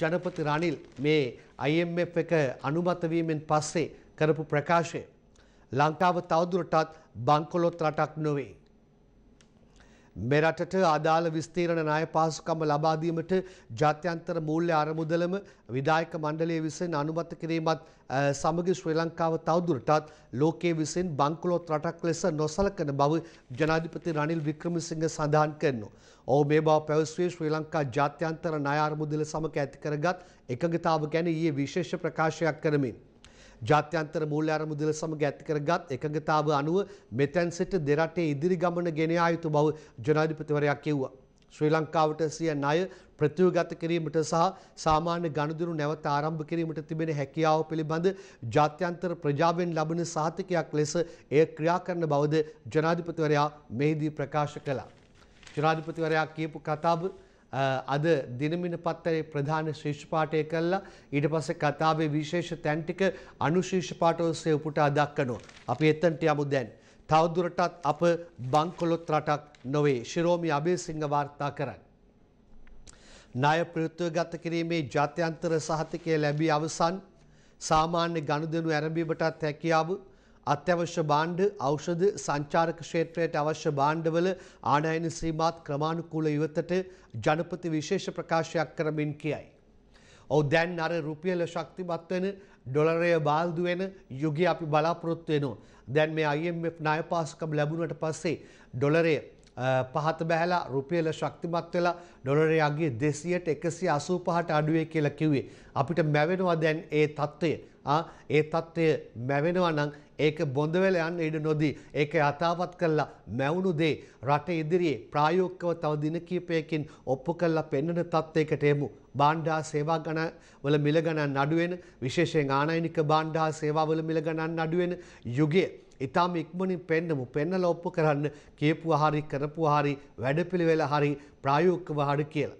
ජනපති රනිල් මේ IMF එක අනුමත වීමෙන් පස්සේ කරපු ප්‍රකාශය ලංකාව තවදුරටත් බංකොලොත් රටක් නොවේ. මෙරටට අදාළ විස්තීරණ ණය පහසුකම් ලබා දීමට ජාත්‍යන්තර මූල්‍ය අරමුදලම විධායක මණ්ඩලය විසින් අනුමත කිරීමත් සමග ශ්‍රී ලංකාව තවදුරටත් ලෝකයේ විසින් බංකොලොත් රටක් ලෙස නොසලකන බව ජනාධිපති රනිල් වික්‍රමසිංහ සඳහන් කරනවා. ඔහු මේ බව පැවසුවේ ශ්‍රී ලංකා ජාත්‍යන්තර ණය අරමුදල සමග ඇති කරගත් එකඟතාව ගැන ඊයේ විශේෂ ප්‍රකාශයක් කරමින්. ජාත්‍යන්තර මූල්‍ය අරමුදල සමග ඇති කරගත් එකඟතාව අනුව මෙතැන් සිට දෙරටේ ඉදිරි ගමන ගෙන ආ යුතු බව ජනාධිපතිවරයා කිව්වා. ශ්‍රී ලංකාවට සිය ණය ප්‍රතිවගත කිරීමට සහ සාමාන්‍ය ගනුදෙනු නැවත ආරම්භ කිරීමට තිබෙන හැකියාව පිළිබඳ ජාත්‍යන්තර ප්‍රජාවෙන් ලබන සාතිකයක් ලෙස එය ක්‍රියා කරන බවද ජනාධිපතිවරයා මෙහිදී ප්‍රකාශ කළා. ජනාධිපතිවරයා කියපු කතාව අද දිනමින පත්තරේ ප්‍රධාන ශීර්ෂ පාඨය කළා ඊට පස්සේ කතාවේ විශේෂ තැන් ටික අනුශීර්ෂ පාඨ ඔස්සේ උපුටා දක්වනවා. අපි එතනට යමු දැන්. තවදුරටත් අප බංකොලොත් රටක් නොවේ ශිරෝමි අබේසිංහ වාර්තා කරයි. ණය ප්‍රයුත්වගත කිරීමේ ජාත්‍යන්තර සහතිකය ලැබී අවසන් සාමාන්‍ය ගනුදෙනු ඇරඹීමටත් හැකියාව අත්‍යවශ්‍ය බාණ්ඩ ඖෂධ සංචාරක ක්ෂේත්‍රයට අවශ්‍ය බාණ්ඩවල ආනයන සීමාත් ක්‍රමානුකූල ඉවතට ජනපති විශේෂ ප්‍රකාශයක් කරමින් කියයි. ඔව් දැන් අර රුපියල ශක්තිමත් වෙන ඩොලරය බාල්දු වෙන යුගයේ අපි බලාපොරොත්තු වෙනවා. දැන් මේ IMF ණය පාසුකම් ලැබුණට පස්සේ ඩොලරය පහත බැහැලා රුපියල ශක්තිමත් වෙලා ඩොලරේ යගේ 200ට 185ට අඩුවේ කියලා කිව්වේ. අපිට මැවෙනවා දැන් ඒ தত্ত্বය. ආ ඒ தত্ত্বය මැවෙනවා නම් ඒක බොඳ වෙලා යන්න ඉඩ නොදී ඒක යථාපත් කළා මැවුණු දේ රට ඉදිරියේ ප්‍රායෝගිකව තව දින කිහිපයකින් ඔප්පු කළා පෙන්වන තත්ත්වයකට එමු. බාණ්ඩා සේවා ගණන් වල මිල ගණන් අඩු වෙන විශේෂයෙන් ආනයනික බාණ්ඩා සේවා වල මිල ගණන් අඩු වෙන යුගයේ ඉතාම ඉක්මනින් පෙන්නමු පෙන්නලා ඔප්පු කරන්න කියපුවා හරි කරපුවා හරි වැඩපිළිවෙල හරි ප්‍රායෝගිකව හරි කියලා